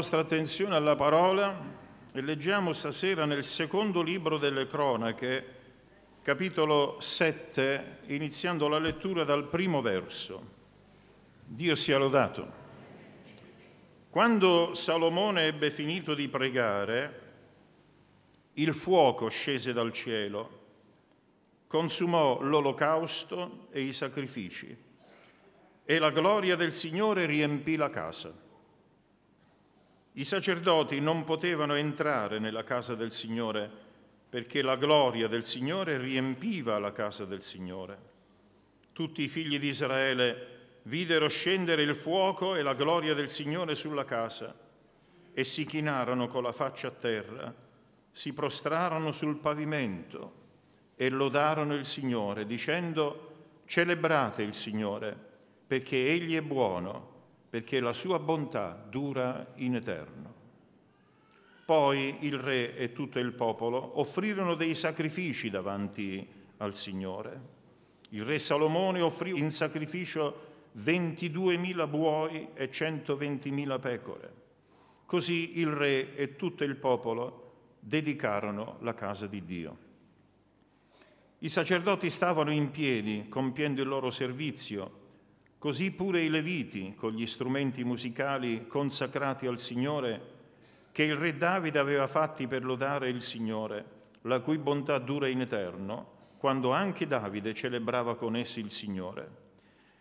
nostra attenzione alla parola e leggiamo stasera nel secondo libro delle cronache, capitolo 7, iniziando la lettura dal primo verso. Dio sia lodato. Quando Salomone ebbe finito di pregare, il fuoco scese dal cielo, consumò l'olocausto e i sacrifici, e la gloria del Signore riempì la casa. I sacerdoti non potevano entrare nella casa del Signore perché la gloria del Signore riempiva la casa del Signore. Tutti i figli di Israele videro scendere il fuoco e la gloria del Signore sulla casa e si chinarono con la faccia a terra, si prostrarono sul pavimento e lodarono il Signore dicendo celebrate il Signore perché Egli è buono perché la sua bontà dura in eterno. Poi il re e tutto il popolo offrirono dei sacrifici davanti al Signore. Il re Salomone offrì in sacrificio 22.000 buoi e 120.000 pecore. Così il re e tutto il popolo dedicarono la casa di Dio. I sacerdoti stavano in piedi compiendo il loro servizio Così pure i Leviti, con gli strumenti musicali consacrati al Signore, che il re Davide aveva fatti per lodare il Signore, la cui bontà dura in eterno, quando anche Davide celebrava con essi il Signore.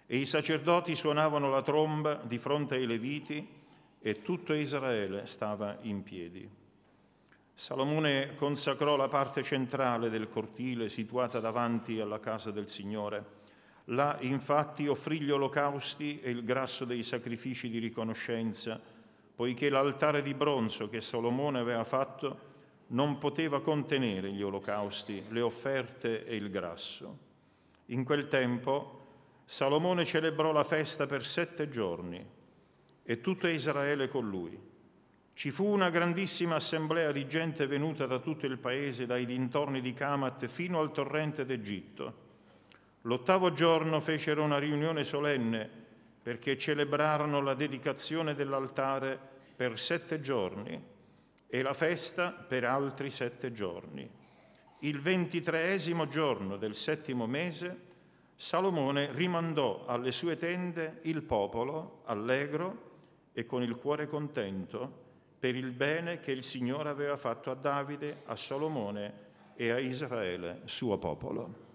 E i sacerdoti suonavano la tromba di fronte ai Leviti e tutto Israele stava in piedi. Salomone consacrò la parte centrale del cortile situata davanti alla casa del Signore Là infatti offrì gli olocausti e il grasso dei sacrifici di riconoscenza, poiché l'altare di bronzo che Salomone aveva fatto non poteva contenere gli olocausti, le offerte e il grasso. In quel tempo Salomone celebrò la festa per sette giorni e tutto Israele con lui. Ci fu una grandissima assemblea di gente venuta da tutto il paese, dai dintorni di Camat fino al torrente d'Egitto L'ottavo giorno fecero una riunione solenne perché celebrarono la dedicazione dell'altare per sette giorni e la festa per altri sette giorni. Il ventitreesimo giorno del settimo mese Salomone rimandò alle sue tende il popolo allegro e con il cuore contento per il bene che il Signore aveva fatto a Davide, a Salomone e a Israele, suo popolo.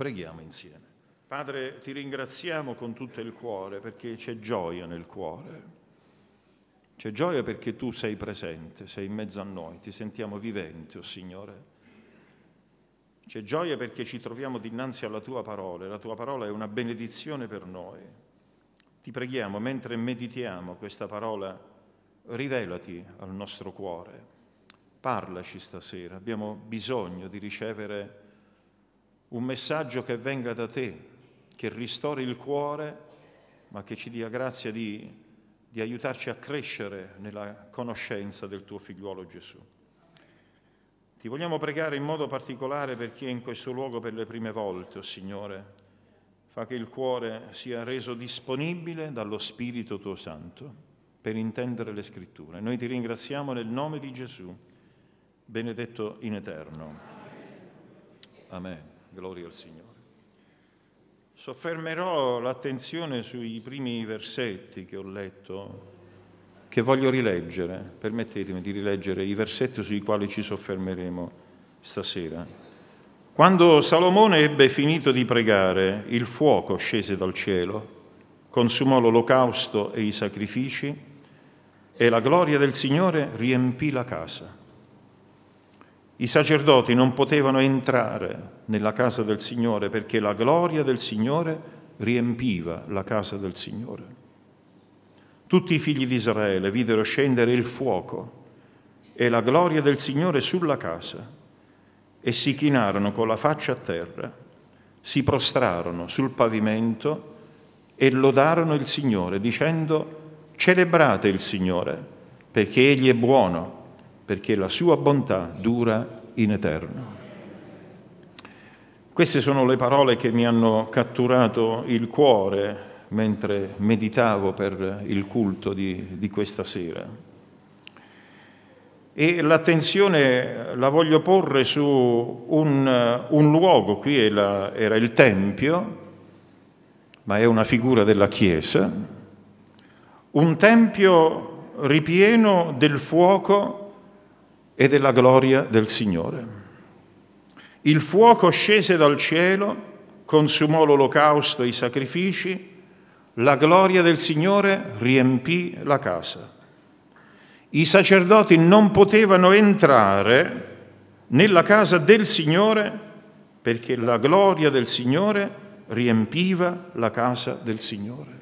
Preghiamo insieme. Padre, ti ringraziamo con tutto il cuore perché c'è gioia nel cuore. C'è gioia perché tu sei presente, sei in mezzo a noi, ti sentiamo vivente, o oh Signore. C'è gioia perché ci troviamo dinanzi alla tua parola e la tua parola è una benedizione per noi. Ti preghiamo, mentre meditiamo questa parola, rivelati al nostro cuore. Parlaci stasera, abbiamo bisogno di ricevere un messaggio che venga da te, che ristori il cuore, ma che ci dia grazia di, di aiutarci a crescere nella conoscenza del tuo figliuolo Gesù. Ti vogliamo pregare in modo particolare per chi è in questo luogo per le prime volte, oh Signore. Fa che il cuore sia reso disponibile dallo Spirito tuo Santo per intendere le scritture. Noi ti ringraziamo nel nome di Gesù, benedetto in eterno. Amen. Gloria al Signore. Soffermerò l'attenzione sui primi versetti che ho letto, che voglio rileggere. Permettetemi di rileggere i versetti sui quali ci soffermeremo stasera. Quando Salomone ebbe finito di pregare, il fuoco scese dal cielo, consumò l'olocausto e i sacrifici, e la gloria del Signore riempì la casa. I sacerdoti non potevano entrare nella casa del Signore perché la gloria del Signore riempiva la casa del Signore. Tutti i figli di Israele videro scendere il fuoco e la gloria del Signore sulla casa e si chinarono con la faccia a terra, si prostrarono sul pavimento e lodarono il Signore dicendo celebrate il Signore perché Egli è buono perché la sua bontà dura in eterno. Queste sono le parole che mi hanno catturato il cuore mentre meditavo per il culto di, di questa sera. E l'attenzione la voglio porre su un, un luogo, qui era, era il Tempio, ma è una figura della Chiesa, un Tempio ripieno del fuoco e della gloria del Signore. Il fuoco scese dal cielo, consumò l'olocausto e i sacrifici, la gloria del Signore riempì la casa. I sacerdoti non potevano entrare nella casa del Signore perché la gloria del Signore riempiva la casa del Signore.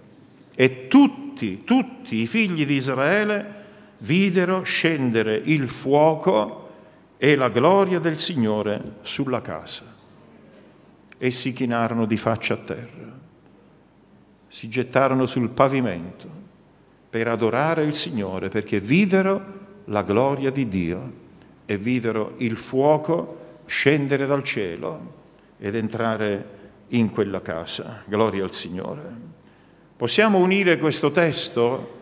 E tutti, tutti i figli di Israele videro scendere il fuoco e la gloria del Signore sulla casa e si chinarono di faccia a terra, si gettarono sul pavimento per adorare il Signore perché videro la gloria di Dio e videro il fuoco scendere dal cielo ed entrare in quella casa. Gloria al Signore. Possiamo unire questo testo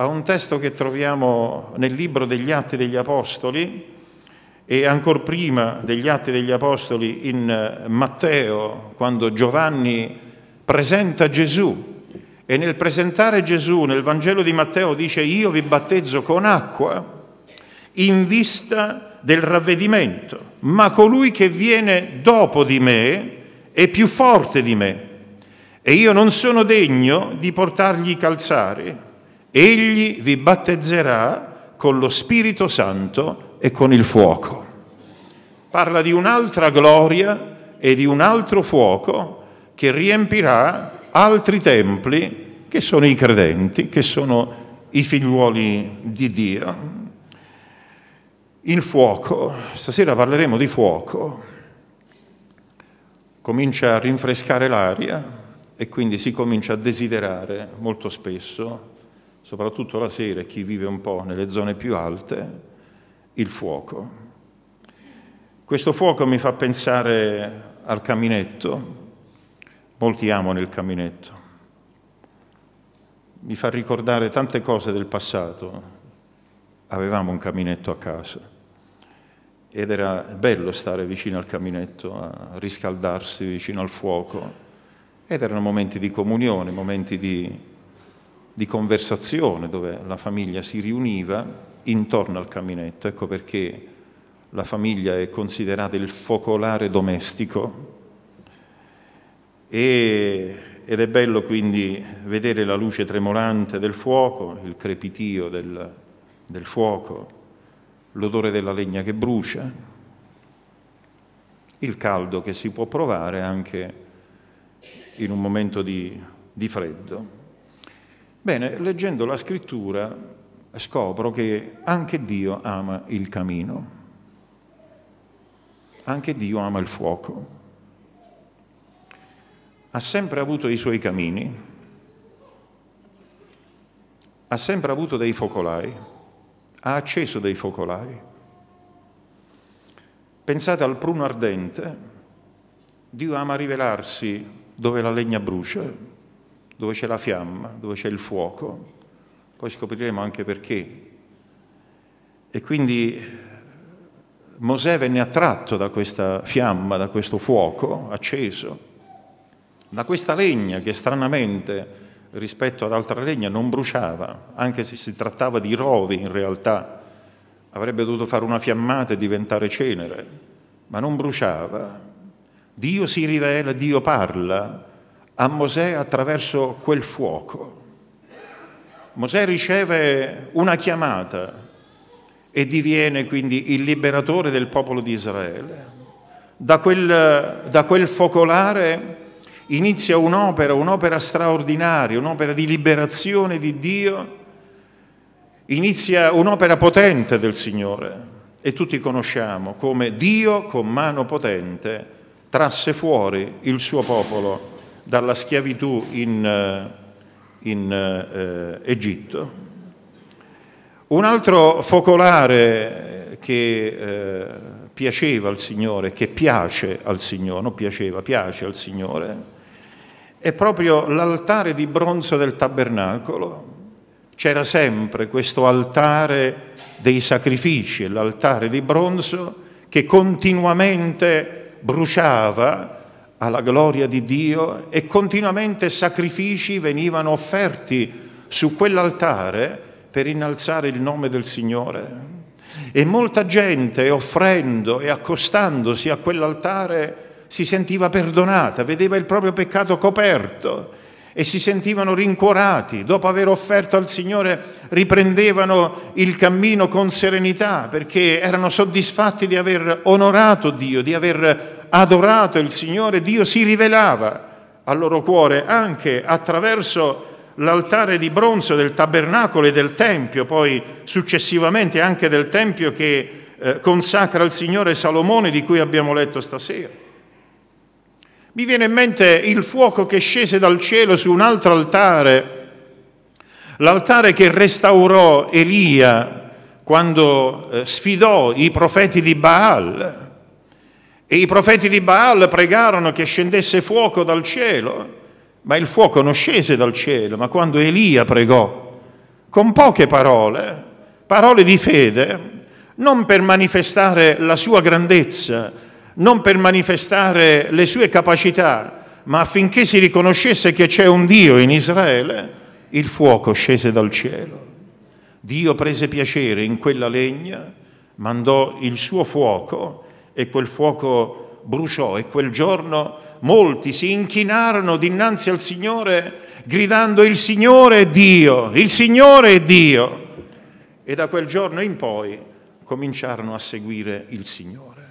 a un testo che troviamo nel libro degli Atti degli Apostoli e ancora prima degli Atti degli Apostoli in eh, Matteo, quando Giovanni presenta Gesù e nel presentare Gesù nel Vangelo di Matteo dice io vi battezzo con acqua in vista del ravvedimento, ma colui che viene dopo di me è più forte di me e io non sono degno di portargli i calzari. Egli vi battezzerà con lo Spirito Santo e con il fuoco. Parla di un'altra gloria e di un altro fuoco che riempirà altri templi che sono i credenti, che sono i figliuoli di Dio. Il fuoco, stasera parleremo di fuoco, comincia a rinfrescare l'aria e quindi si comincia a desiderare molto spesso soprattutto la sera, chi vive un po' nelle zone più alte, il fuoco. Questo fuoco mi fa pensare al caminetto, molti amano il caminetto, mi fa ricordare tante cose del passato. Avevamo un caminetto a casa ed era bello stare vicino al caminetto, a riscaldarsi vicino al fuoco ed erano momenti di comunione, momenti di di conversazione dove la famiglia si riuniva intorno al caminetto. Ecco perché la famiglia è considerata il focolare domestico e, ed è bello quindi vedere la luce tremolante del fuoco, il crepitio del, del fuoco, l'odore della legna che brucia, il caldo che si può provare anche in un momento di, di freddo. Bene, leggendo la scrittura scopro che anche Dio ama il camino, anche Dio ama il fuoco. Ha sempre avuto i suoi camini, ha sempre avuto dei focolai, ha acceso dei focolai. Pensate al pruno ardente, Dio ama rivelarsi dove la legna brucia, dove c'è la fiamma, dove c'è il fuoco, poi scopriremo anche perché. E quindi eh, Mosè venne attratto da questa fiamma, da questo fuoco acceso, da questa legna che stranamente rispetto ad altra legna non bruciava, anche se si trattava di rovi in realtà, avrebbe dovuto fare una fiammata e diventare cenere, ma non bruciava. Dio si rivela, Dio parla, a Mosè attraverso quel fuoco. Mosè riceve una chiamata e diviene quindi il liberatore del popolo di Israele. Da quel, da quel focolare inizia un'opera, un'opera straordinaria, un'opera di liberazione di Dio, inizia un'opera potente del Signore e tutti conosciamo come Dio con mano potente trasse fuori il suo popolo dalla schiavitù in, eh, in eh, Egitto. Un altro focolare che eh, piaceva al Signore, che piace al Signore, non piaceva, piace al Signore, è proprio l'altare di bronzo del tabernacolo. C'era sempre questo altare dei sacrifici, l'altare di bronzo che continuamente bruciava alla gloria di Dio e continuamente sacrifici venivano offerti su quell'altare per innalzare il nome del Signore. E molta gente, offrendo e accostandosi a quell'altare, si sentiva perdonata, vedeva il proprio peccato coperto e si sentivano rincuorati. Dopo aver offerto al Signore riprendevano il cammino con serenità perché erano soddisfatti di aver onorato Dio, di aver adorato il Signore, Dio si rivelava al loro cuore anche attraverso l'altare di bronzo del tabernacolo e del Tempio, poi successivamente anche del Tempio che eh, consacra il Signore Salomone di cui abbiamo letto stasera. Mi viene in mente il fuoco che scese dal cielo su un altro altare, l'altare che restaurò Elia quando eh, sfidò i profeti di Baal e i profeti di Baal pregarono che scendesse fuoco dal cielo, ma il fuoco non scese dal cielo, ma quando Elia pregò, con poche parole, parole di fede, non per manifestare la sua grandezza, non per manifestare le sue capacità, ma affinché si riconoscesse che c'è un Dio in Israele, il fuoco scese dal cielo. Dio prese piacere in quella legna, mandò il suo fuoco e quel fuoco bruciò e quel giorno molti si inchinarono dinanzi al Signore gridando il Signore è Dio, il Signore è Dio. E da quel giorno in poi cominciarono a seguire il Signore.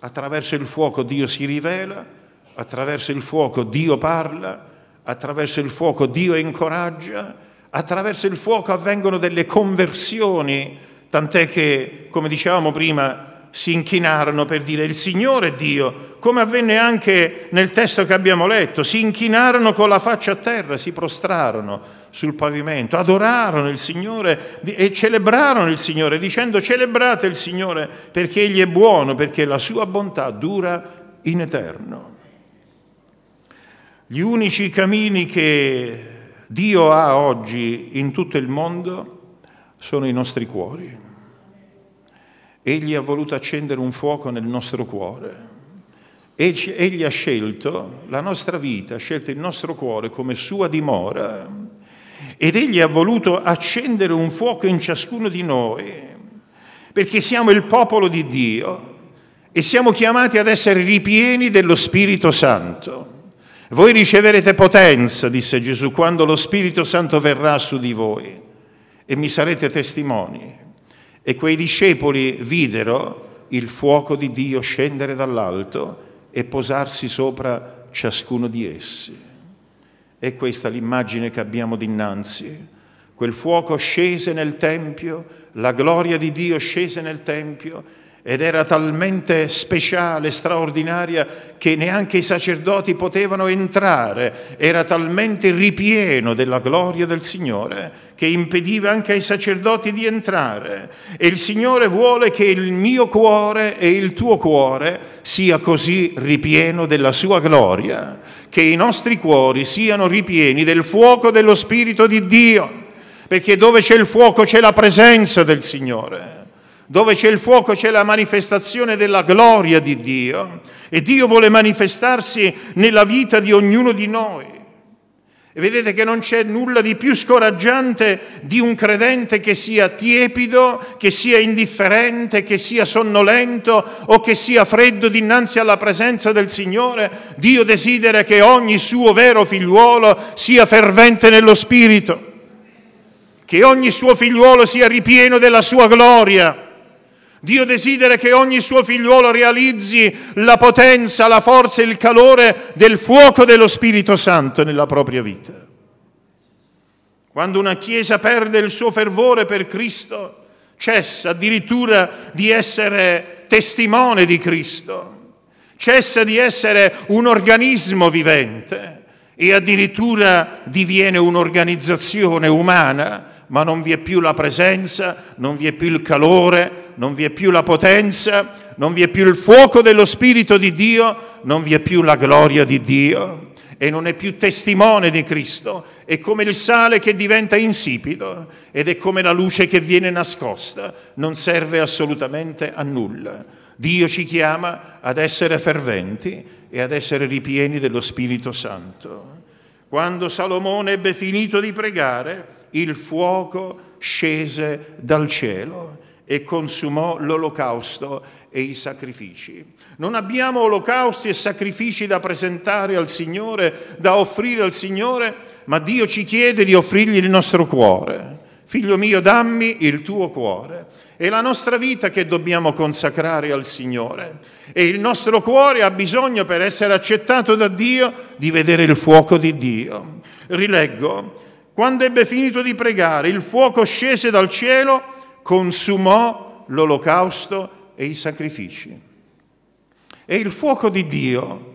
Attraverso il fuoco Dio si rivela, attraverso il fuoco Dio parla, attraverso il fuoco Dio incoraggia, attraverso il fuoco avvengono delle conversioni, tant'è che, come dicevamo prima, si inchinarono per dire il Signore è Dio, come avvenne anche nel testo che abbiamo letto, si inchinarono con la faccia a terra, si prostrarono sul pavimento, adorarono il Signore e celebrarono il Signore dicendo celebrate il Signore perché Egli è buono, perché la sua bontà dura in eterno. Gli unici cammini che Dio ha oggi in tutto il mondo sono i nostri cuori. Egli ha voluto accendere un fuoco nel nostro cuore. Egli ha scelto la nostra vita, ha scelto il nostro cuore come sua dimora ed egli ha voluto accendere un fuoco in ciascuno di noi, perché siamo il popolo di Dio e siamo chiamati ad essere ripieni dello Spirito Santo. Voi riceverete potenza, disse Gesù, quando lo Spirito Santo verrà su di voi e mi sarete testimoni. E quei discepoli videro il fuoco di Dio scendere dall'alto e posarsi sopra ciascuno di essi. È questa l'immagine che abbiamo dinanzi. Quel fuoco scese nel Tempio, la gloria di Dio scese nel Tempio ed era talmente speciale, straordinaria, che neanche i sacerdoti potevano entrare, era talmente ripieno della gloria del Signore che impediva anche ai sacerdoti di entrare. E il Signore vuole che il mio cuore e il tuo cuore sia così ripieno della sua gloria, che i nostri cuori siano ripieni del fuoco dello Spirito di Dio, perché dove c'è il fuoco c'è la presenza del Signore. Dove c'è il fuoco c'è la manifestazione della gloria di Dio e Dio vuole manifestarsi nella vita di ognuno di noi. E vedete che non c'è nulla di più scoraggiante di un credente che sia tiepido, che sia indifferente, che sia sonnolento o che sia freddo dinanzi alla presenza del Signore. Dio desidera che ogni suo vero figliuolo sia fervente nello Spirito che ogni suo figliuolo sia ripieno della sua gloria. Dio desidera che ogni suo figliuolo realizzi la potenza, la forza e il calore del fuoco dello Spirito Santo nella propria vita. Quando una Chiesa perde il suo fervore per Cristo, cessa addirittura di essere testimone di Cristo, cessa di essere un organismo vivente e addirittura diviene un'organizzazione umana, ma non vi è più la presenza, non vi è più il calore, non vi è più la potenza, non vi è più il fuoco dello Spirito di Dio, non vi è più la gloria di Dio e non è più testimone di Cristo, è come il sale che diventa insipido ed è come la luce che viene nascosta, non serve assolutamente a nulla. Dio ci chiama ad essere ferventi e ad essere ripieni dello Spirito Santo. Quando Salomone ebbe finito di pregare, il fuoco scese dal cielo e consumò l'olocausto e i sacrifici. Non abbiamo olocausti e sacrifici da presentare al Signore, da offrire al Signore, ma Dio ci chiede di offrirgli il nostro cuore. Figlio mio, dammi il tuo cuore. È la nostra vita che dobbiamo consacrare al Signore e il nostro cuore ha bisogno, per essere accettato da Dio, di vedere il fuoco di Dio. Rileggo, quando ebbe finito di pregare, il fuoco scese dal cielo consumò l'olocausto e i sacrifici. È il fuoco di Dio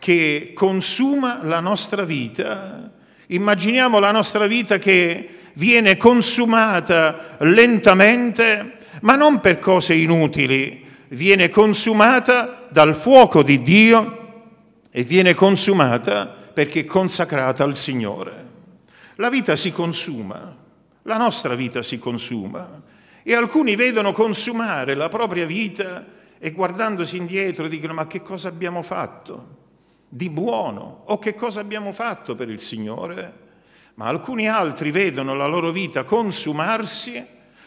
che consuma la nostra vita. Immaginiamo la nostra vita che viene consumata lentamente, ma non per cose inutili, viene consumata dal fuoco di Dio e viene consumata perché consacrata al Signore. La vita si consuma, la nostra vita si consuma, e alcuni vedono consumare la propria vita e guardandosi indietro dicono ma che cosa abbiamo fatto di buono o che cosa abbiamo fatto per il Signore? Ma alcuni altri vedono la loro vita consumarsi,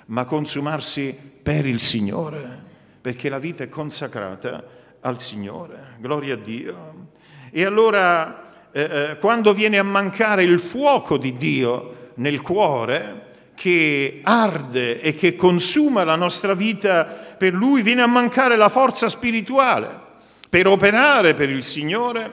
ma consumarsi per il Signore, perché la vita è consacrata al Signore. Gloria a Dio. E allora eh, eh quando viene a mancare il fuoco di Dio nel cuore, che arde e che consuma la nostra vita per Lui, viene a mancare la forza spirituale per operare per il Signore,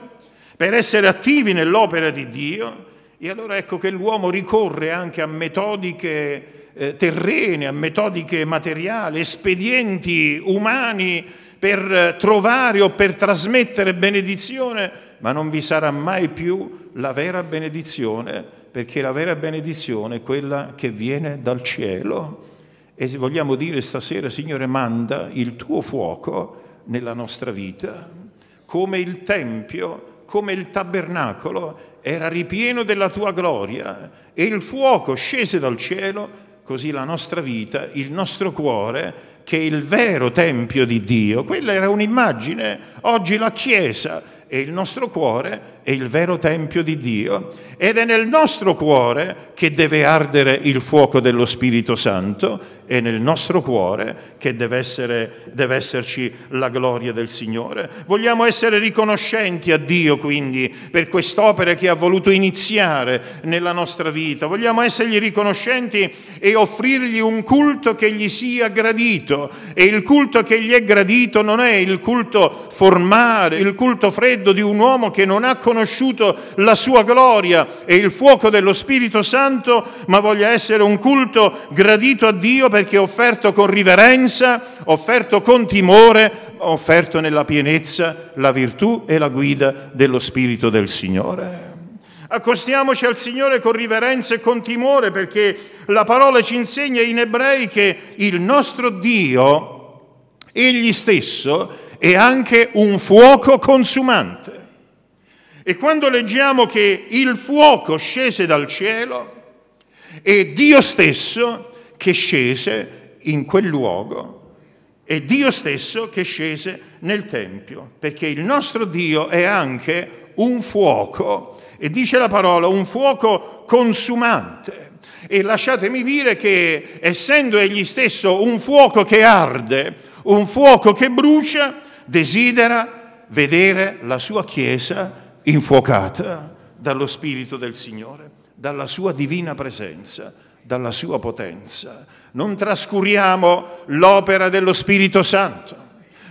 per essere attivi nell'opera di Dio. E allora ecco che l'uomo ricorre anche a metodiche eh, terrene, a metodiche materiali, espedienti umani per eh, trovare o per trasmettere benedizione, ma non vi sarà mai più la vera benedizione perché la vera benedizione è quella che viene dal cielo. E se vogliamo dire stasera, Signore, manda il tuo fuoco nella nostra vita, come il Tempio, come il tabernacolo era ripieno della tua gloria e il fuoco scese dal cielo, così la nostra vita, il nostro cuore, che è il vero Tempio di Dio, quella era un'immagine, oggi la Chiesa e il nostro cuore è il vero tempio di Dio ed è nel nostro cuore che deve ardere il fuoco dello Spirito Santo, è nel nostro cuore che deve, essere, deve esserci la gloria del Signore. Vogliamo essere riconoscenti a Dio quindi per quest'opera che ha voluto iniziare nella nostra vita, vogliamo essergli riconoscenti e offrirgli un culto che gli sia gradito e il culto che gli è gradito non è il culto formale, il culto freddo di un uomo che non ha conosciuto conosciuto la sua gloria e il fuoco dello Spirito Santo, ma voglia essere un culto gradito a Dio perché offerto con riverenza, offerto con timore, offerto nella pienezza la virtù e la guida dello Spirito del Signore. Accostiamoci al Signore con riverenza e con timore perché la parola ci insegna in ebrei che il nostro Dio, egli stesso, è anche un fuoco consumante. E quando leggiamo che il fuoco scese dal cielo, è Dio stesso che scese in quel luogo, è Dio stesso che scese nel Tempio, perché il nostro Dio è anche un fuoco, e dice la parola, un fuoco consumante. E lasciatemi dire che essendo egli stesso un fuoco che arde, un fuoco che brucia, desidera vedere la sua Chiesa infuocata dallo Spirito del Signore, dalla sua divina presenza, dalla sua potenza. Non trascuriamo l'opera dello Spirito Santo,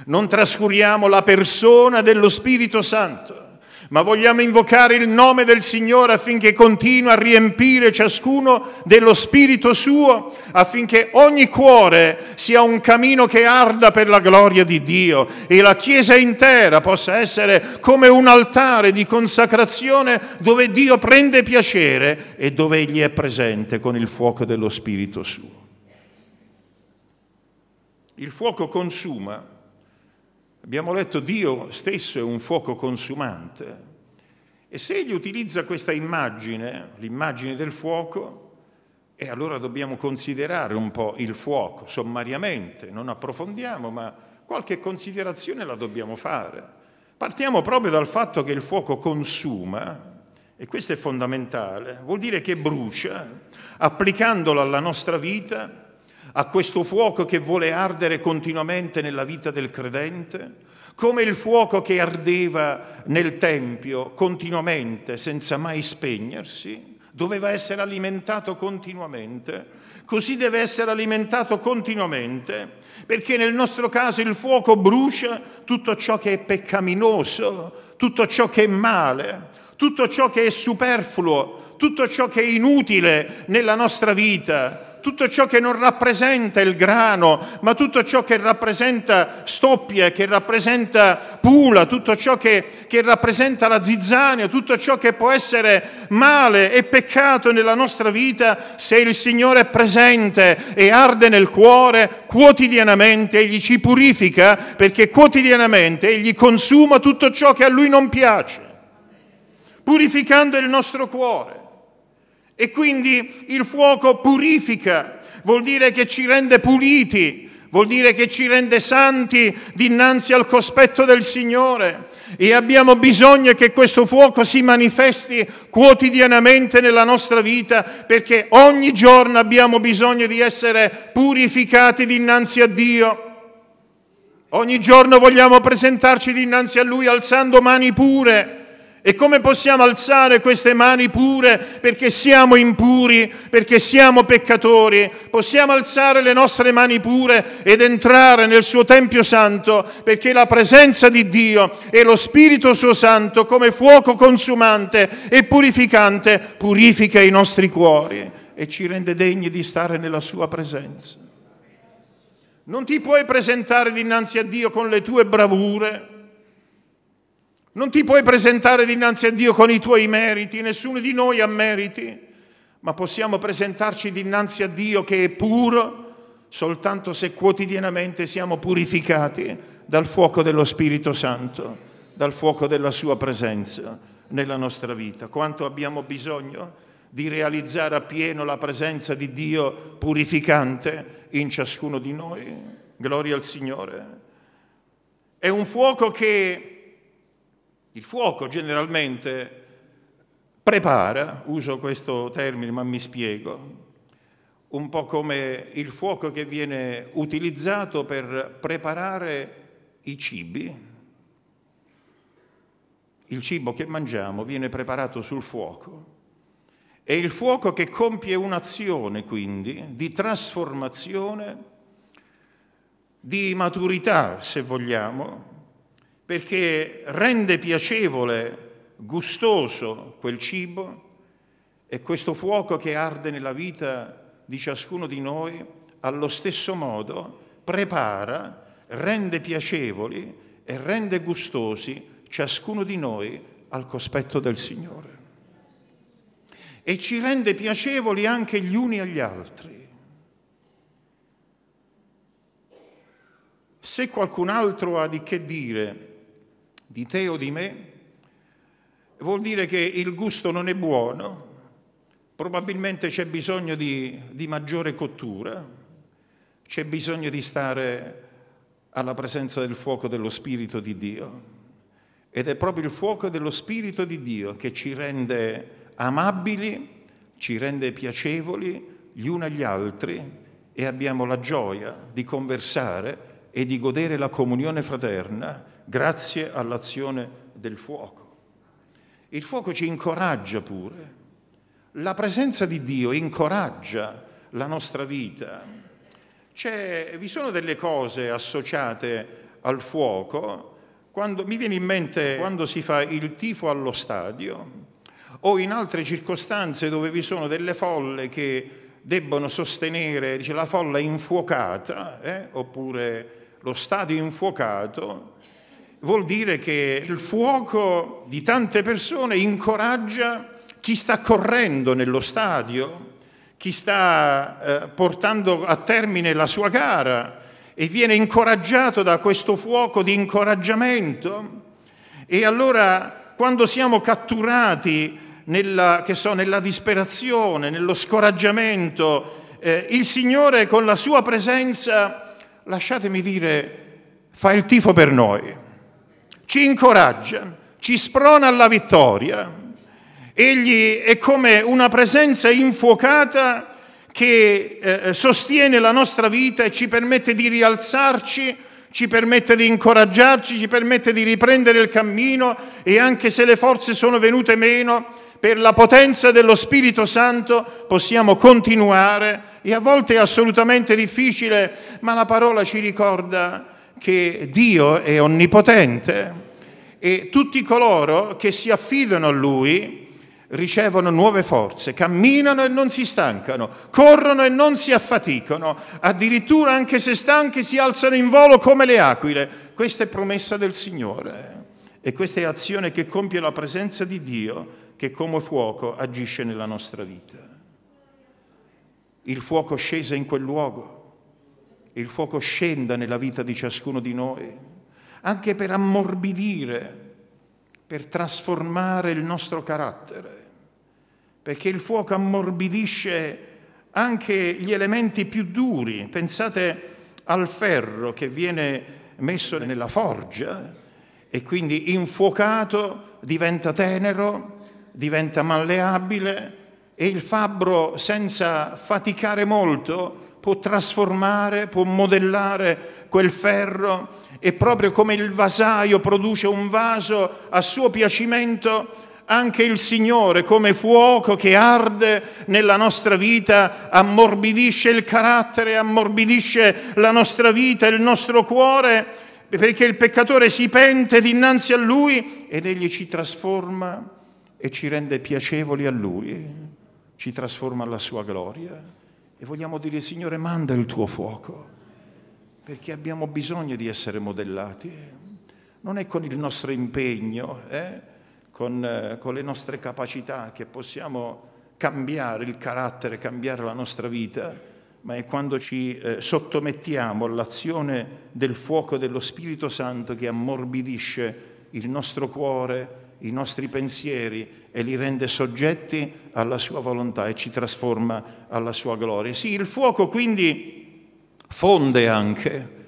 non trascuriamo la persona dello Spirito Santo ma vogliamo invocare il nome del Signore affinché continua a riempire ciascuno dello Spirito suo, affinché ogni cuore sia un cammino che arda per la gloria di Dio e la Chiesa intera possa essere come un altare di consacrazione dove Dio prende piacere e dove Egli è presente con il fuoco dello Spirito suo. Il fuoco consuma Abbiamo letto Dio stesso è un fuoco consumante. E se egli utilizza questa immagine, l'immagine del fuoco, e allora dobbiamo considerare un po' il fuoco, sommariamente, non approfondiamo, ma qualche considerazione la dobbiamo fare. Partiamo proprio dal fatto che il fuoco consuma, e questo è fondamentale, vuol dire che brucia, applicandolo alla nostra vita a questo fuoco che vuole ardere continuamente nella vita del credente, come il fuoco che ardeva nel Tempio continuamente senza mai spegnersi, doveva essere alimentato continuamente, così deve essere alimentato continuamente, perché nel nostro caso il fuoco brucia tutto ciò che è peccaminoso, tutto ciò che è male, tutto ciò che è superfluo, tutto ciò che è inutile nella nostra vita, tutto ciò che non rappresenta il grano, ma tutto ciò che rappresenta stoppia, che rappresenta pula, tutto ciò che, che rappresenta la zizzania, tutto ciò che può essere male e peccato nella nostra vita, se il Signore è presente e arde nel cuore, quotidianamente Egli ci purifica perché quotidianamente Egli consuma tutto ciò che a Lui non piace purificando il nostro cuore. E quindi il fuoco purifica, vuol dire che ci rende puliti, vuol dire che ci rende santi dinanzi al cospetto del Signore. E abbiamo bisogno che questo fuoco si manifesti quotidianamente nella nostra vita, perché ogni giorno abbiamo bisogno di essere purificati dinanzi a Dio. Ogni giorno vogliamo presentarci dinanzi a Lui alzando mani pure e come possiamo alzare queste mani pure perché siamo impuri, perché siamo peccatori? Possiamo alzare le nostre mani pure ed entrare nel suo Tempio Santo perché la presenza di Dio e lo Spirito suo Santo come fuoco consumante e purificante purifica i nostri cuori e ci rende degni di stare nella sua presenza. Non ti puoi presentare dinanzi a Dio con le tue bravure non ti puoi presentare dinanzi a Dio con i tuoi meriti, nessuno di noi ha meriti, ma possiamo presentarci dinanzi a Dio che è puro soltanto se quotidianamente siamo purificati dal fuoco dello Spirito Santo, dal fuoco della sua presenza nella nostra vita. Quanto abbiamo bisogno di realizzare appieno la presenza di Dio purificante in ciascuno di noi. Gloria al Signore. È un fuoco che il fuoco generalmente prepara, uso questo termine ma mi spiego, un po' come il fuoco che viene utilizzato per preparare i cibi. Il cibo che mangiamo viene preparato sul fuoco. È il fuoco che compie un'azione quindi di trasformazione, di maturità se vogliamo, perché rende piacevole, gustoso quel cibo e questo fuoco che arde nella vita di ciascuno di noi allo stesso modo prepara, rende piacevoli e rende gustosi ciascuno di noi al cospetto del Signore. E ci rende piacevoli anche gli uni agli altri. Se qualcun altro ha di che dire di te o di me, vuol dire che il gusto non è buono, probabilmente c'è bisogno di, di maggiore cottura, c'è bisogno di stare alla presenza del fuoco dello Spirito di Dio. Ed è proprio il fuoco dello Spirito di Dio che ci rende amabili, ci rende piacevoli gli uni agli altri e abbiamo la gioia di conversare e di godere la comunione fraterna grazie all'azione del fuoco. Il fuoco ci incoraggia pure. La presenza di Dio incoraggia la nostra vita. C'è, vi sono delle cose associate al fuoco. Quando, mi viene in mente quando si fa il tifo allo stadio o in altre circostanze dove vi sono delle folle che debbono sostenere dice, la folla infuocata eh, oppure lo stadio infuocato vuol dire che il fuoco di tante persone incoraggia chi sta correndo nello stadio, chi sta eh, portando a termine la sua gara e viene incoraggiato da questo fuoco di incoraggiamento. E allora quando siamo catturati nella, so, nella disperazione, nello scoraggiamento, eh, il Signore con la sua presenza, lasciatemi dire, fa il tifo per noi ci incoraggia, ci sprona alla vittoria. Egli è come una presenza infuocata che eh, eh, sostiene la nostra vita e ci permette di rialzarci, ci permette di incoraggiarci, ci permette di riprendere il cammino e anche se le forze sono venute meno, per la potenza dello Spirito Santo possiamo continuare e a volte è assolutamente difficile, ma la parola ci ricorda che Dio è onnipotente e tutti coloro che si affidano a Lui ricevono nuove forze, camminano e non si stancano, corrono e non si affaticano, addirittura anche se stanchi si alzano in volo come le aquile. Questa è promessa del Signore e questa è azione che compie la presenza di Dio che come fuoco agisce nella nostra vita. Il fuoco scese in quel luogo il fuoco scenda nella vita di ciascuno di noi, anche per ammorbidire, per trasformare il nostro carattere, perché il fuoco ammorbidisce anche gli elementi più duri. Pensate al ferro che viene messo nella forgia eh, e quindi infuocato diventa tenero, diventa malleabile e il fabbro senza faticare molto può trasformare, può modellare quel ferro e proprio come il vasaio produce un vaso a suo piacimento, anche il Signore, come fuoco che arde nella nostra vita, ammorbidisce il carattere, ammorbidisce la nostra vita, il nostro cuore, perché il peccatore si pente dinanzi a Lui ed Egli ci trasforma e ci rende piacevoli a Lui, ci trasforma alla sua gloria. E vogliamo dire, Signore, manda il tuo fuoco, perché abbiamo bisogno di essere modellati. Non è con il nostro impegno, eh? con, eh, con le nostre capacità che possiamo cambiare il carattere, cambiare la nostra vita, ma è quando ci eh, sottomettiamo all'azione del fuoco dello Spirito Santo che ammorbidisce il nostro cuore, i nostri pensieri e li rende soggetti alla sua volontà e ci trasforma alla sua gloria. Sì, il fuoco quindi fonde anche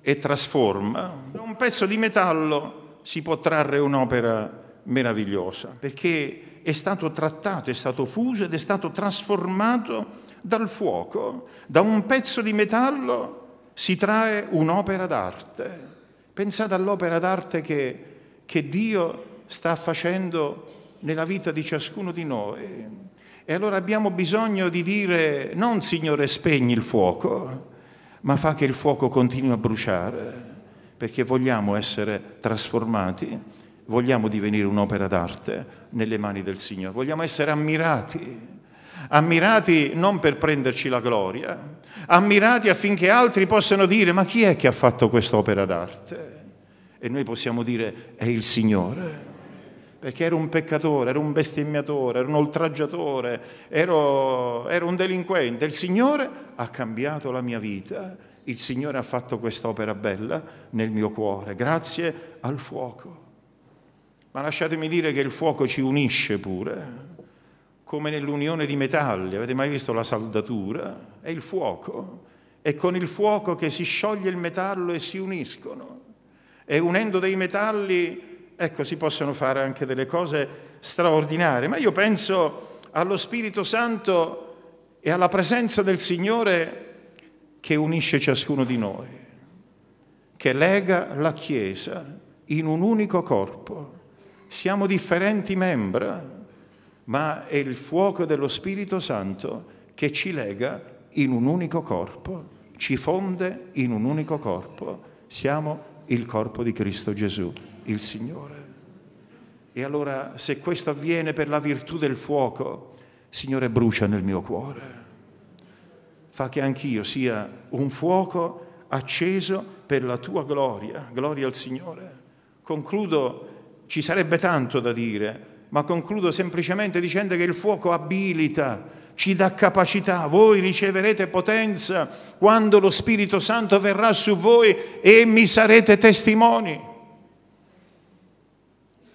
e trasforma. Da un pezzo di metallo si può trarre un'opera meravigliosa, perché è stato trattato, è stato fuso ed è stato trasformato dal fuoco. Da un pezzo di metallo si trae un'opera d'arte. Pensate all'opera d'arte che, che Dio sta facendo nella vita di ciascuno di noi. E allora abbiamo bisogno di dire non Signore spegni il fuoco, ma fa che il fuoco continui a bruciare, perché vogliamo essere trasformati, vogliamo divenire un'opera d'arte nelle mani del Signore, vogliamo essere ammirati ammirati non per prenderci la gloria, ammirati affinché altri possano dire ma chi è che ha fatto quest'opera d'arte? E noi possiamo dire è il Signore perché ero un peccatore, ero un bestemmiatore, ero un oltraggiatore, ero, ero un delinquente. Il Signore ha cambiato la mia vita, il Signore ha fatto quest'opera bella nel mio cuore, grazie al fuoco. Ma lasciatemi dire che il fuoco ci unisce pure, come nell'unione di metalli, avete mai visto la saldatura? È il fuoco, è con il fuoco che si scioglie il metallo e si uniscono. E unendo dei metalli ecco, si possono fare anche delle cose straordinarie, ma io penso allo Spirito Santo e alla presenza del Signore che unisce ciascuno di noi, che lega la Chiesa in un unico corpo. Siamo differenti membra, ma è il fuoco dello Spirito Santo che ci lega in un unico corpo, ci fonde in un unico corpo. Siamo il corpo di Cristo Gesù il Signore. E allora se questo avviene per la virtù del fuoco, Signore brucia nel mio cuore. Fa che anch'io sia un fuoco acceso per la tua gloria. Gloria al Signore. Concludo, ci sarebbe tanto da dire, ma concludo semplicemente dicendo che il fuoco abilita, ci dà capacità, voi riceverete potenza quando lo Spirito Santo verrà su voi e mi sarete testimoni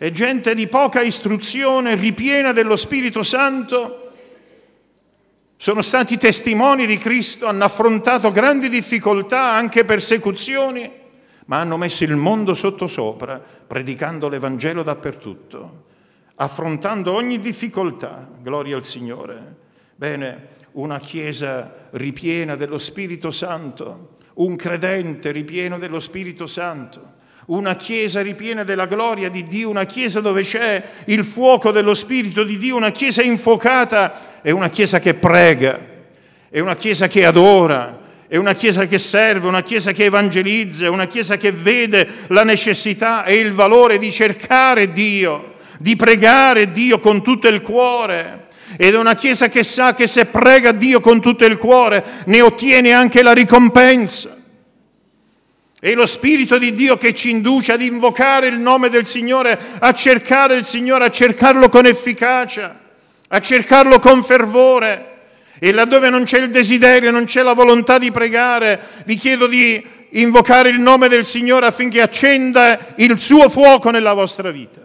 e gente di poca istruzione, ripiena dello Spirito Santo, sono stati testimoni di Cristo, hanno affrontato grandi difficoltà, anche persecuzioni, ma hanno messo il mondo sottosopra, predicando l'Evangelo dappertutto, affrontando ogni difficoltà. Gloria al Signore. Bene, una Chiesa ripiena dello Spirito Santo, un credente ripieno dello Spirito Santo una chiesa ripiena della gloria di Dio, una chiesa dove c'è il fuoco dello Spirito di Dio, una chiesa infuocata, è una chiesa che prega, è una chiesa che adora, è una chiesa che serve, una chiesa che evangelizza, una chiesa che vede la necessità e il valore di cercare Dio, di pregare Dio con tutto il cuore. Ed è una chiesa che sa che se prega Dio con tutto il cuore ne ottiene anche la ricompensa. È lo Spirito di Dio che ci induce ad invocare il nome del Signore, a cercare il Signore, a cercarlo con efficacia, a cercarlo con fervore. E laddove non c'è il desiderio, non c'è la volontà di pregare, vi chiedo di invocare il nome del Signore affinché accenda il suo fuoco nella vostra vita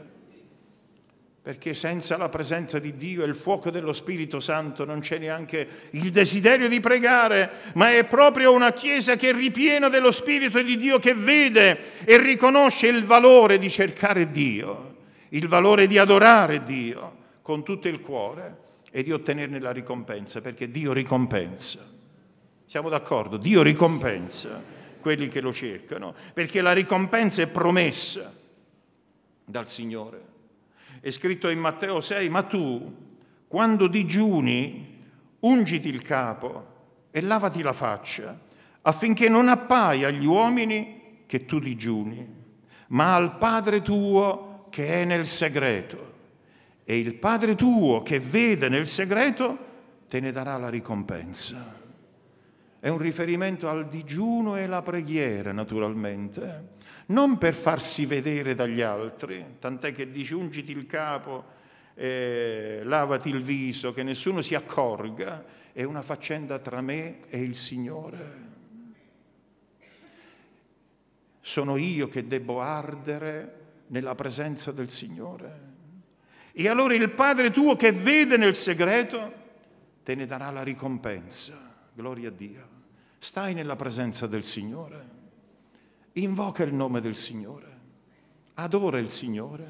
perché senza la presenza di Dio e il fuoco dello Spirito Santo non c'è neanche il desiderio di pregare, ma è proprio una Chiesa che è ripiena dello Spirito di Dio, che vede e riconosce il valore di cercare Dio, il valore di adorare Dio con tutto il cuore e di ottenerne la ricompensa, perché Dio ricompensa. Siamo d'accordo? Dio ricompensa quelli che lo cercano, perché la ricompensa è promessa dal Signore. È scritto in Matteo 6, ma tu, quando digiuni, ungiti il capo e lavati la faccia, affinché non appaia agli uomini che tu digiuni, ma al Padre tuo che è nel segreto. E il Padre tuo che vede nel segreto te ne darà la ricompensa è un riferimento al digiuno e alla preghiera, naturalmente, eh. non per farsi vedere dagli altri, tant'è che dice ungiti il capo, e lavati il viso, che nessuno si accorga, è una faccenda tra me e il Signore. Sono io che debbo ardere nella presenza del Signore. E allora il Padre tuo che vede nel segreto te ne darà la ricompensa. Gloria a Dio. Stai nella presenza del Signore, invoca il nome del Signore, adora il Signore,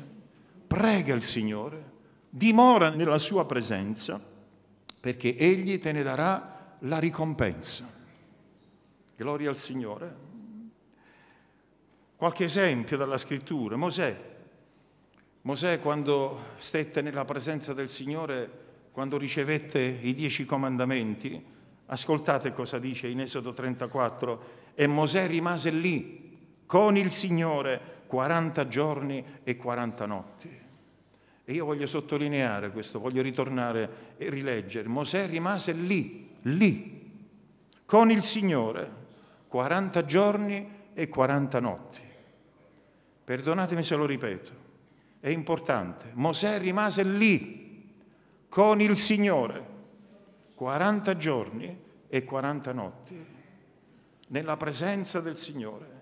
prega il Signore, dimora nella sua presenza, perché Egli te ne darà la ricompensa. Gloria al Signore. Qualche esempio dalla scrittura, Mosè. Mosè quando stette nella presenza del Signore, quando ricevette i dieci comandamenti, Ascoltate cosa dice in Esodo 34. E Mosè rimase lì con il Signore 40 giorni e 40 notti. E io voglio sottolineare questo, voglio ritornare e rileggere. Mosè rimase lì, lì, con il Signore 40 giorni e 40 notti. Perdonatemi se lo ripeto, è importante. Mosè rimase lì con il Signore 40 giorni e 40 notti nella presenza del Signore.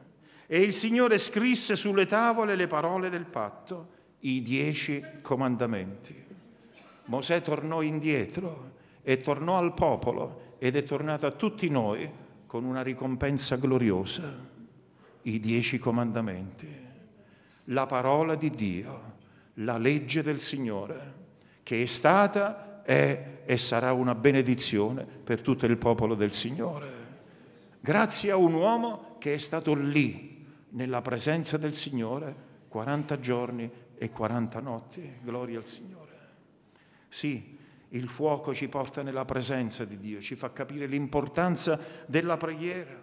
E il Signore scrisse sulle tavole le parole del patto, i dieci comandamenti. Mosè tornò indietro e tornò al popolo ed è tornato a tutti noi con una ricompensa gloriosa, i dieci comandamenti, la parola di Dio, la legge del Signore, che è stata, è e sarà una benedizione per tutto il popolo del Signore. Grazie a un uomo che è stato lì, nella presenza del Signore, 40 giorni e 40 notti. Gloria al Signore. Sì, il fuoco ci porta nella presenza di Dio, ci fa capire l'importanza della preghiera.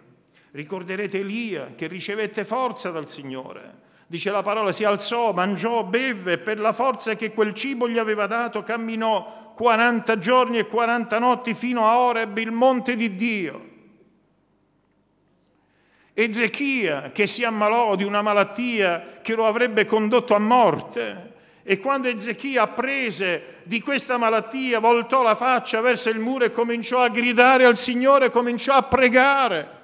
Ricorderete Elia che ricevette forza dal Signore Dice la parola, si alzò, mangiò, bevve, per la forza che quel cibo gli aveva dato camminò 40 giorni e 40 notti fino a Oreb, il monte di Dio. Ezechia che si ammalò di una malattia che lo avrebbe condotto a morte. E quando Ezechia apprese di questa malattia, voltò la faccia verso il muro e cominciò a gridare al Signore, cominciò a pregare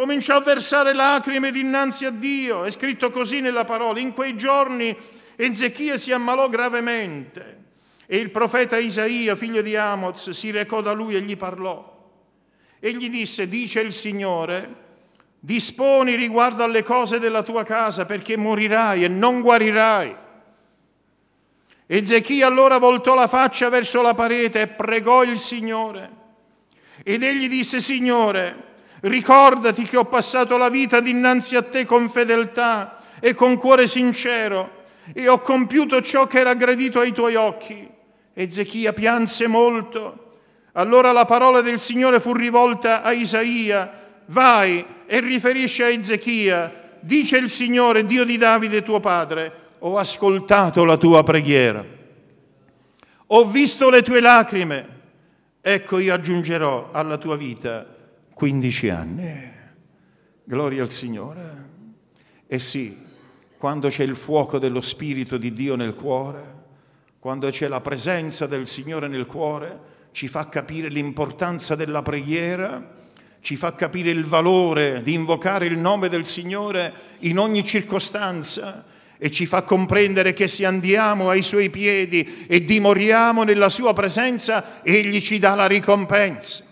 cominciò a versare lacrime dinanzi a Dio. È scritto così nella parola. In quei giorni Ezechia si ammalò gravemente e il profeta Isaia, figlio di Amoz, si recò da lui e gli parlò. E gli disse, dice il Signore, disponi riguardo alle cose della tua casa perché morirai e non guarirai. Ezechia allora voltò la faccia verso la parete e pregò il Signore. Ed egli disse, Signore, Ricordati che ho passato la vita dinanzi a te con fedeltà e con cuore sincero e ho compiuto ciò che era gradito ai tuoi occhi. Ezechia pianse molto. Allora la parola del Signore fu rivolta a Isaia, vai e riferisci a Ezechia, dice il Signore, Dio di Davide tuo padre, ho ascoltato la tua preghiera, ho visto le tue lacrime, ecco io aggiungerò alla tua vita 15 anni. Eh, gloria al Signore. E eh sì, quando c'è il fuoco dello Spirito di Dio nel cuore, quando c'è la presenza del Signore nel cuore, ci fa capire l'importanza della preghiera, ci fa capire il valore di invocare il nome del Signore in ogni circostanza e ci fa comprendere che se andiamo ai suoi piedi e dimoriamo nella sua presenza, egli ci dà la ricompensa.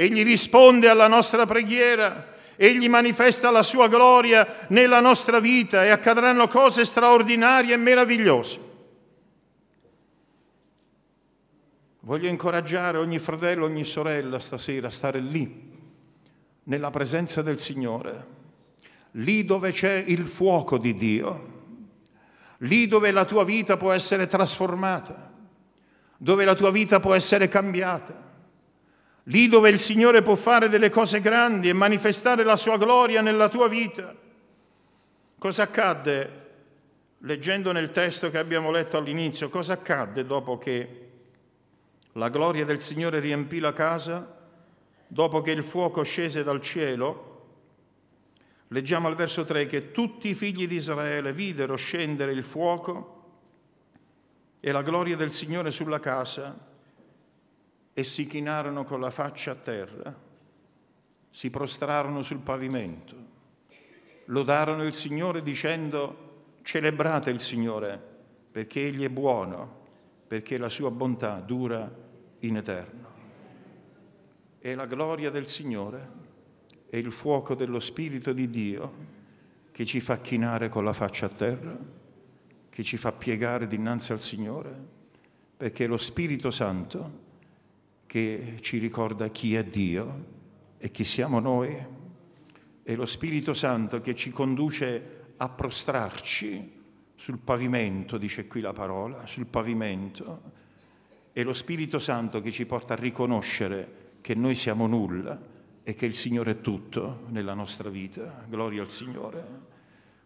Egli risponde alla nostra preghiera, Egli manifesta la sua gloria nella nostra vita e accadranno cose straordinarie e meravigliose. Voglio incoraggiare ogni fratello, ogni sorella stasera a stare lì, nella presenza del Signore, lì dove c'è il fuoco di Dio, lì dove la tua vita può essere trasformata, dove la tua vita può essere cambiata lì dove il Signore può fare delle cose grandi e manifestare la sua gloria nella tua vita. Cosa accadde, leggendo nel testo che abbiamo letto all'inizio, cosa accadde dopo che la gloria del Signore riempì la casa, dopo che il fuoco scese dal cielo? Leggiamo al verso 3 che tutti i figli di Israele videro scendere il fuoco e la gloria del Signore sulla casa e si chinarono con la faccia a terra, si prostrarono sul pavimento, lodarono il Signore dicendo celebrate il Signore perché Egli è buono, perché la sua bontà dura in eterno. E la gloria del Signore è il fuoco dello Spirito di Dio che ci fa chinare con la faccia a terra, che ci fa piegare dinanzi al Signore, perché lo Spirito Santo che ci ricorda chi è Dio e chi siamo noi. È lo Spirito Santo che ci conduce a prostrarci sul pavimento, dice qui la parola, sul pavimento. È lo Spirito Santo che ci porta a riconoscere che noi siamo nulla e che il Signore è tutto nella nostra vita. Gloria al Signore.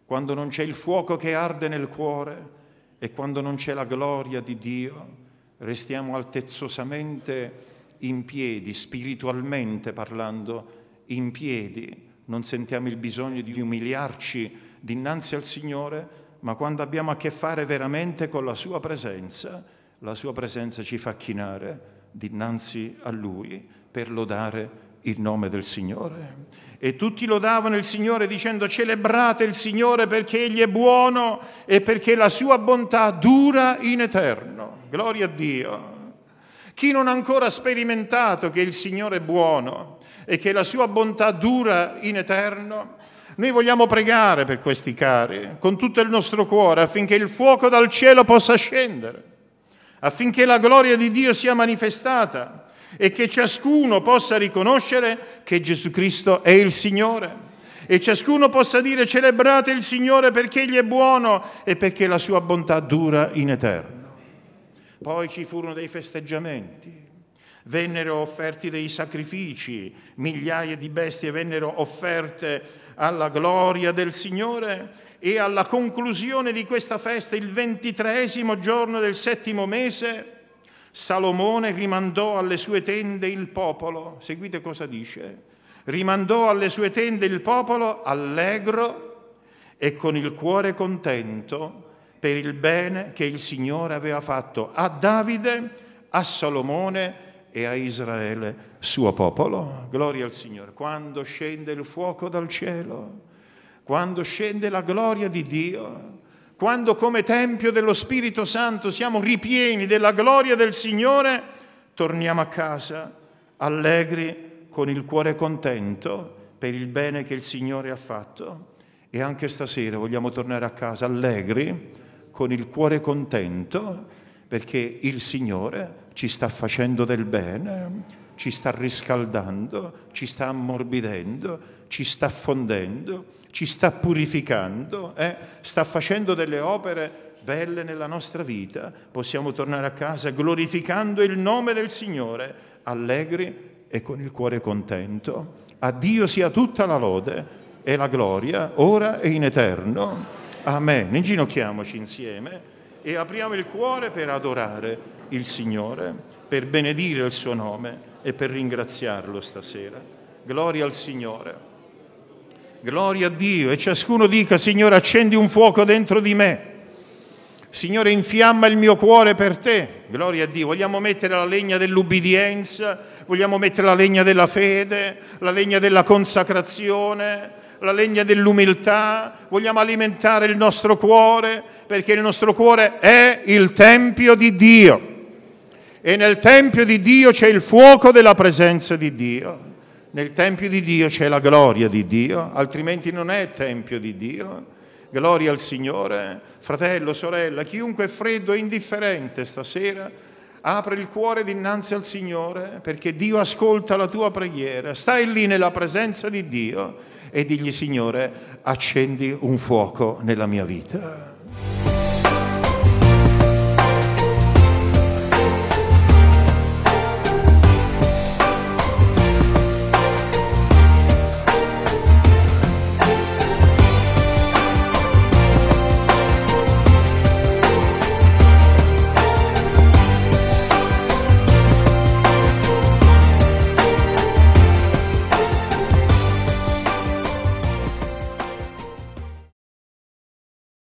Quando non c'è il fuoco che arde nel cuore e quando non c'è la gloria di Dio, restiamo altezzosamente in piedi, spiritualmente parlando, in piedi, non sentiamo il bisogno di umiliarci dinanzi al Signore, ma quando abbiamo a che fare veramente con la sua presenza, la sua presenza ci fa chinare dinanzi a Lui per lodare il nome del Signore. E tutti lodavano il Signore dicendo celebrate il Signore perché Egli è buono e perché la sua bontà dura in eterno. Gloria a Dio. Chi non ha ancora sperimentato che il Signore è buono e che la sua bontà dura in eterno, noi vogliamo pregare per questi cari con tutto il nostro cuore affinché il fuoco dal cielo possa scendere, affinché la gloria di Dio sia manifestata e che ciascuno possa riconoscere che Gesù Cristo è il Signore e ciascuno possa dire celebrate il Signore perché Egli è buono e perché la sua bontà dura in eterno. Poi ci furono dei festeggiamenti, vennero offerti dei sacrifici, migliaia di bestie vennero offerte alla gloria del Signore e alla conclusione di questa festa, il ventitreesimo giorno del settimo mese, Salomone rimandò alle sue tende il popolo. Seguite cosa dice. Rimandò alle sue tende il popolo allegro e con il cuore contento per il bene che il Signore aveva fatto a Davide, a Salomone e a Israele, suo popolo. Gloria al Signore. Quando scende il fuoco dal cielo, quando scende la gloria di Dio, quando come Tempio dello Spirito Santo siamo ripieni della gloria del Signore, torniamo a casa allegri, con il cuore contento per il bene che il Signore ha fatto. E anche stasera vogliamo tornare a casa allegri con il cuore contento perché il Signore ci sta facendo del bene, ci sta riscaldando, ci sta ammorbidendo, ci sta fondendo, ci sta purificando, eh? sta facendo delle opere belle nella nostra vita. Possiamo tornare a casa glorificando il nome del Signore, allegri e con il cuore contento. A Dio sia tutta la lode e la gloria, ora e in eterno. Amen. Inginocchiamoci insieme e apriamo il cuore per adorare il Signore, per benedire il suo nome e per ringraziarlo stasera. Gloria al Signore. Gloria a Dio e ciascuno dica, Signore, accendi un fuoco dentro di me. Signore, infiamma il mio cuore per te. Gloria a Dio. Vogliamo mettere la legna dell'ubbidienza, vogliamo mettere la legna della fede, la legna della consacrazione, la legna dell'umiltà, vogliamo alimentare il nostro cuore, perché il nostro cuore è il Tempio di Dio. E nel Tempio di Dio c'è il fuoco della presenza di Dio. Nel Tempio di Dio c'è la gloria di Dio, altrimenti non è Tempio di Dio. Gloria al Signore, fratello, sorella, chiunque è freddo e indifferente stasera, Apri il cuore dinanzi al Signore perché Dio ascolta la tua preghiera. Stai lì nella presenza di Dio e digli Signore, accendi un fuoco nella mia vita.